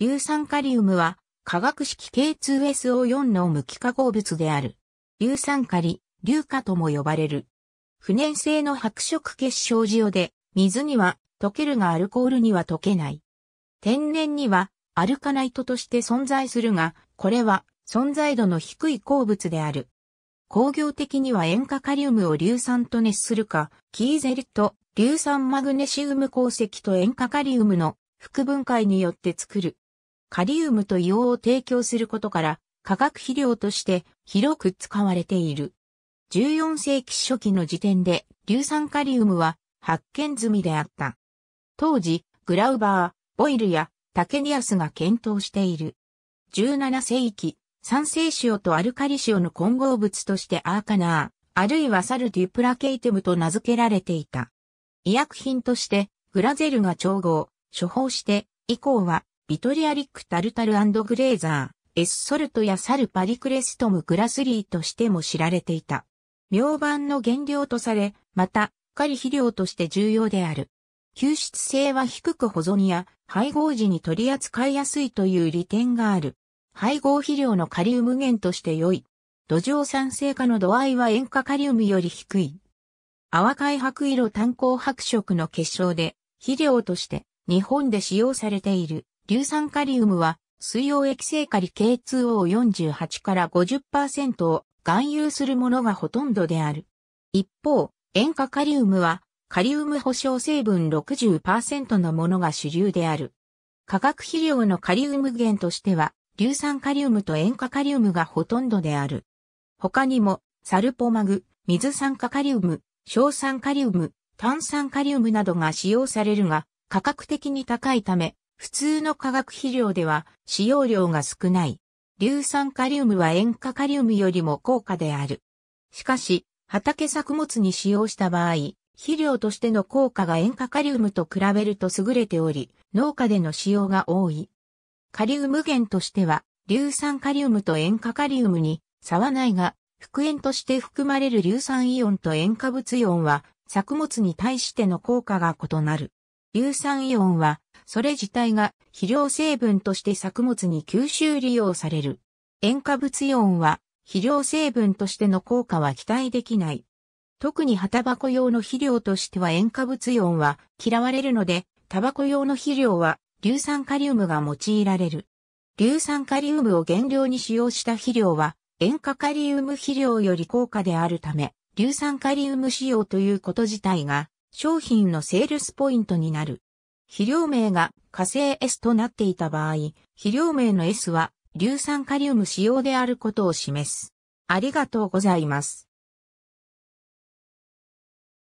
硫酸カリウムは化学式 K2SO4 の無機化合物である。硫酸カリ、硫化とも呼ばれる。不燃性の白色結晶塩で、水には溶けるがアルコールには溶けない。天然にはアルカナイトとして存在するが、これは存在度の低い鉱物である。工業的には塩化カリウムを硫酸と熱するか、キーゼルと硫酸マグネシウム鉱石と塩化カリウムの副分解によって作るカリウムと硫黄を提供することから、化学肥料として広く使われている。14世紀初期の時点で硫酸カリウムは発見済みであった。当時、グラウバー、ボイルやタケニアスが検討している。17世紀、酸性塩とアルカリ塩の混合物としてアーカナー、あるいはサルデュプラケイテムと名付けられていた。医薬品としてグラゼルが調合、処方して、以降はビトリアリックタルタルグレーザー、エス・ソルトやサルパリクレストムグラスリーとしても知られていた。明版の原料とされ、また、狩り肥料として重要である。吸湿性は低く保存や配合時に取り扱いやすいという利点がある。配合肥料のカリウム源として良い。土壌酸性化の度合いは塩化カリウムより低い。淡海白色炭鉱白色の結晶で肥料として日本で使用されている。硫酸カリウムは、水溶液性カリ K2O48 から50%を含有するものがほとんどである。一方、塩化カリウムは、カリウム保証成分60%のものが主流である。化学肥料のカリウム源としては、硫酸カリウムと塩化カリウムがほとんどである。他にも、サルポマグ、水酸化カリウム、硝酸カリウム、炭酸カリウムなどが使用されるが、価格的に高いため、普通の化学肥料では使用量が少ない。硫酸カリウムは塩化カリウムよりも高価である。しかし、畑作物に使用した場合、肥料としての効果が塩化カリウムと比べると優れており、農家での使用が多い。カリウム源としては、硫酸カリウムと塩化カリウムに差はないが、復塩として含まれる硫酸イオンと塩化物イオンは、作物に対しての効果が異なる。硫酸イオンは、それ自体が肥料成分として作物に吸収利用される。塩化物イオンは、肥料成分としての効果は期待できない。特に葉タバコ用の肥料としては塩化物イオンは嫌われるので、タバコ用の肥料は硫酸カリウムが用いられる。硫酸カリウムを原料に使用した肥料は、塩化カリウム肥料より高価であるため、硫酸カリウム使用ということ自体が商品のセールスポイントになる。肥料名が火星 S となっていた場合、肥料名の S は硫酸カリウム使用であることを示す。ありがとうございます。